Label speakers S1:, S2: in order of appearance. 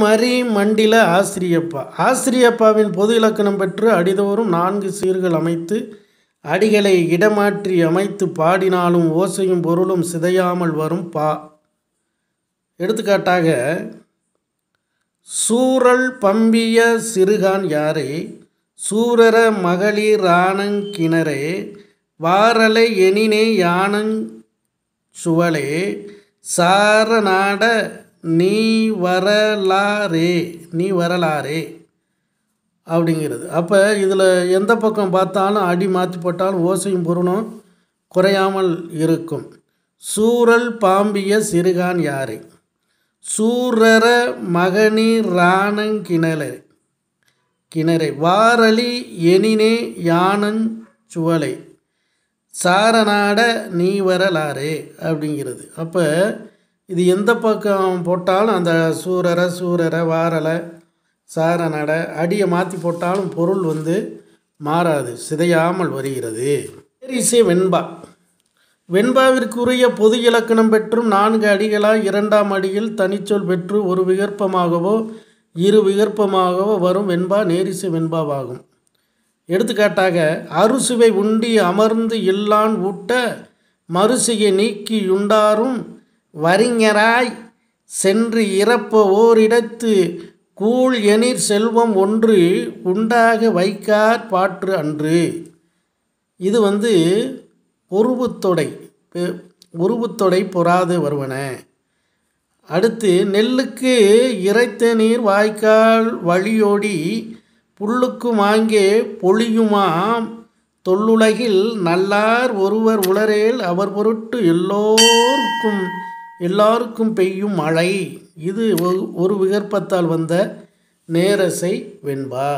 S1: மரி மண்டில ஆசிரியப்பா ஆசிரியப்பாவின் பொது இலக்கணம் பெற்று அடிதோறும் நான்கு சீர்கள் அமைத்து அடிகளை இடமாற்றி அமைத்து பாடினாலும் ஓசையும் பொருளும் சிதையாமல் வரும் பா எடுத்துக்காட்டாக சூரல் பம்பிய சிறுகான் யாரே சூரர கிணறே வாரலை எனினே யானங் சுவலே சாரநாட நீ வரலாறே நீ வரலாறே அப்படிங்கிறது அப்போ இதில் எந்த பக்கம் பார்த்தாலும் அடி மாற்றி போட்டாலும் ஓசையும் பொருணும் குறையாமல் இருக்கும் சூரல் பாம்பிய சிறுகான் யாரை சூரர மகனி ராணங் கிணலை கிணறை வாரலி எனினே யானன் சுவலை சாரநாட நீ வரலாறே அப்படிங்கிறது அப்போ இது எந்த பக்கம் போட்டாலும் அந்த சூரரை சூரரை வாரலை சாரநடை அடியை மாற்றி போட்டாலும் பொருள் வந்து மாறாது சிதையாமல் வருகிறது பேரிசை வெண்பா வெண்பாவிற்குரிய பொது இலக்கணம் பெற்றும் நான்கு அடிகளாக இரண்டாம் அடியில் தனிச்சொல் பெற்று ஒரு விகற்பமாகவோ இரு விகற்பமாகவோ வரும் வெண்பா நேரிசை வெண்பாவாகும் எடுத்துக்காட்டாக அறுசுவை உண்டி அமர்ந்து இல்லான் ஊட்ட மறுசுகை நீக்கி உண்டாரும் வறிஞராய் சென்று இறப்ப ஓரிடத்து கூழ் எனிர் செல்வம் ஒன்று உண்டாக வைக்கார் பாற்று அன்று இது வந்து உருவுத்தொடை உருவுத்தொடை பொறாது வருவன அடுத்து நெல்லுக்கு இறைத்த நீர் வாய்க்கால் வழியோடி புல்லுக்கும் வாங்கே பொழியுமாம் தொல்லுலகில் நல்லார் ஒருவர் உளரேல் அவர் பொருட்டு எல்லோருக்கும் எல்லாருக்கும் பெய்யும் மழை இது ஒரு விகற்பத்தால் வந்த நேரசை வெண்பா